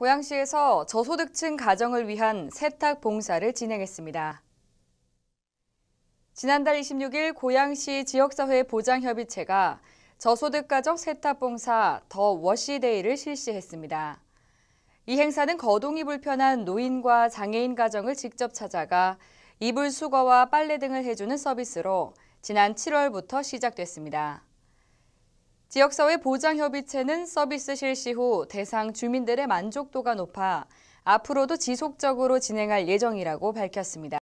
고양시에서 저소득층 가정을 위한 세탁 봉사를 진행했습니다. 지난달 26일 고양시 지역사회 보장협의체가 저소득 가정 세탁 봉사 더 워시데이를 실시했습니다. 이 행사는 거동이 불편한 노인과 장애인 가정을 직접 찾아가 이불 수거와 빨래 등을 해주는 서비스로 지난 7월부터 시작됐습니다. 지역사회 보장협의체는 서비스 실시 후 대상 주민들의 만족도가 높아 앞으로도 지속적으로 진행할 예정이라고 밝혔습니다.